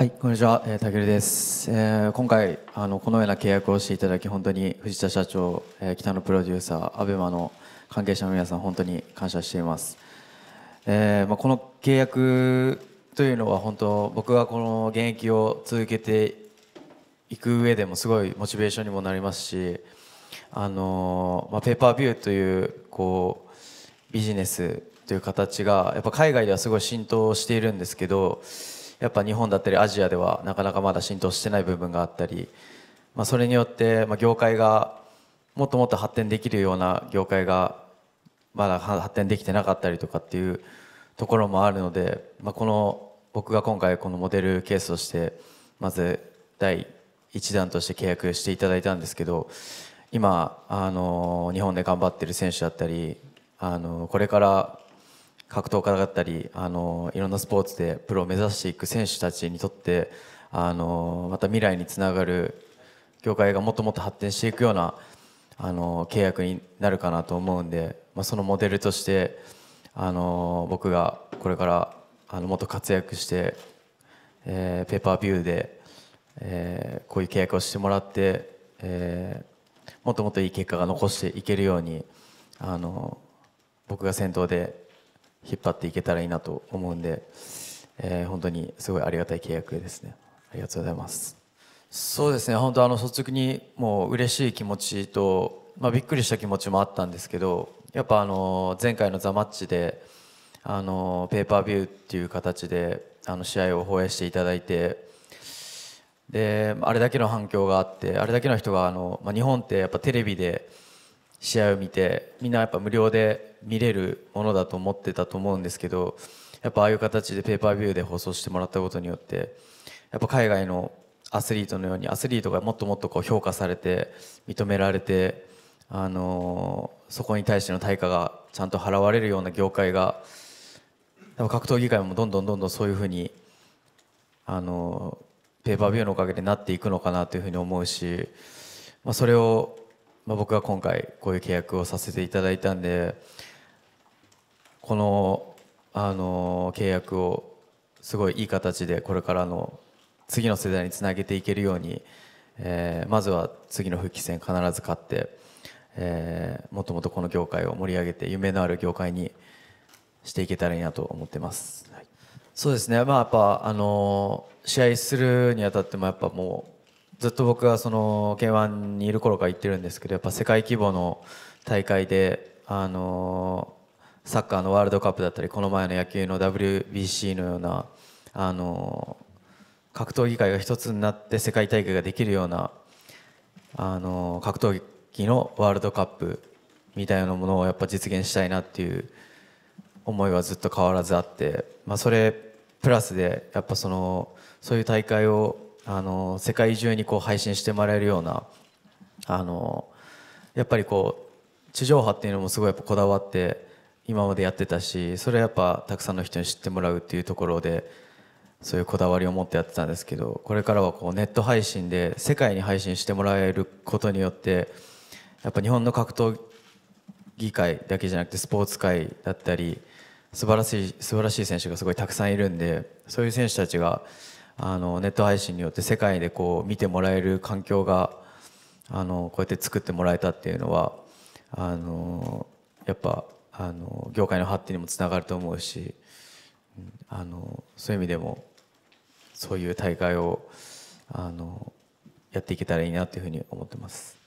はい、こんにちは、えー、たけるです、えー、今回あのこのような契約をしていただき本当に藤田社長、えー、北野プロデューサー ABEMA の関係者の皆さん本当に感謝しています、えーまあ、この契約というのは本当僕がこの現役を続けていく上でもすごいモチベーションにもなりますしあの、まあ、ペーパービューというこうビジネスという形がやっぱ海外ではすごい浸透しているんですけどやっぱ日本だったりアジアではなかなかまだ浸透してない部分があったり、まあ、それによって業界がもっともっと発展できるような業界がまだ発展できてなかったりとかっていうところもあるので、まあ、この僕が今回このモデルケースとしてまず第1弾として契約していただいたんですけど今あの日本で頑張ってる選手だったりあのこれから格闘家だったりあのいろんなスポーツでプロを目指していく選手たちにとってあのまた未来につながる業界がもっともっと発展していくようなあの契約になるかなと思うんで、まあ、そのモデルとしてあの僕がこれからあのもっと活躍して、えー、ペーパービューで、えー、こういう契約をしてもらって、えー、もっともっといい結果が残していけるようにあの僕が先頭で引っ張っていけたらいいなと思うんで、えー、本当にすごいありがたい契約ですね。ありがとうございます。そうですね、本当あの率直にもう嬉しい気持ちと、まあ、びっくりした気持ちもあったんですけど、やっぱあの前回のザマッチであのペーパービューっていう形であの試合を放映していただいて。であれだけの反響があってあれだけの人があの、まあ、日本ってやっぱテレビで試合を見てみんなやっぱ無料で見れるものだと思ってたと思うんですけどやっぱああいう形でペーパービューで放送してもらったことによってやっぱ海外のアスリートのようにアスリートがもっともっとこう評価されて認められて、あのそこに対しての対価がちゃんと払われるような業界が格闘技界もどんどんどんどんそういうふうに、あのペーパービューのおかげでなっていくのかなというふうに思うし、まあ、それを僕が今回こういう契約をさせていただいたんでこのあの契約をすごいいい形でこれからの次の世代につなげていけるように、えー、まずは次の復帰戦必ず勝って、えー、もっともっとこの業界を盛り上げて夢のある業界にしていけたらいいなと思ってます。はい、そうですね、まあ、やっぱあの試合するにあたってもやっぱもうずっと僕はその K1 にいる頃から言ってるんですけどやっぱ世界規模の大会であのサッカーのワールドカップだったりこの前の野球の WBC のようなあの格闘技界が一つになって世界大会ができるようなあの格闘技のワールドカップみたいなものをやっぱ実現したいなっていう思いはずっと変わらずあって、まあ、それプラスでやっぱそのそういう大会をあの世界中にこう配信してもらえるようなあのやっぱりこう地上波っていうのもすごいやっぱこだわって今までやってたしそれはやっぱたくさんの人に知ってもらうっていうところでそういうこだわりを持ってやってたんですけどこれからはこうネット配信で世界に配信してもらえることによってやっぱ日本の格闘技界だけじゃなくてスポーツ界だったり素晴らしい素晴らしい選手がすごいたくさんいるんでそういう選手たちがあのネット配信によって世界でこう見てもらえる環境があのこうやって作ってもらえたっていうのはあのやっぱあの業界の発展にもつながると思うしあのそういう意味でもそういう大会をあのやっていけたらいいなというふうに思ってます。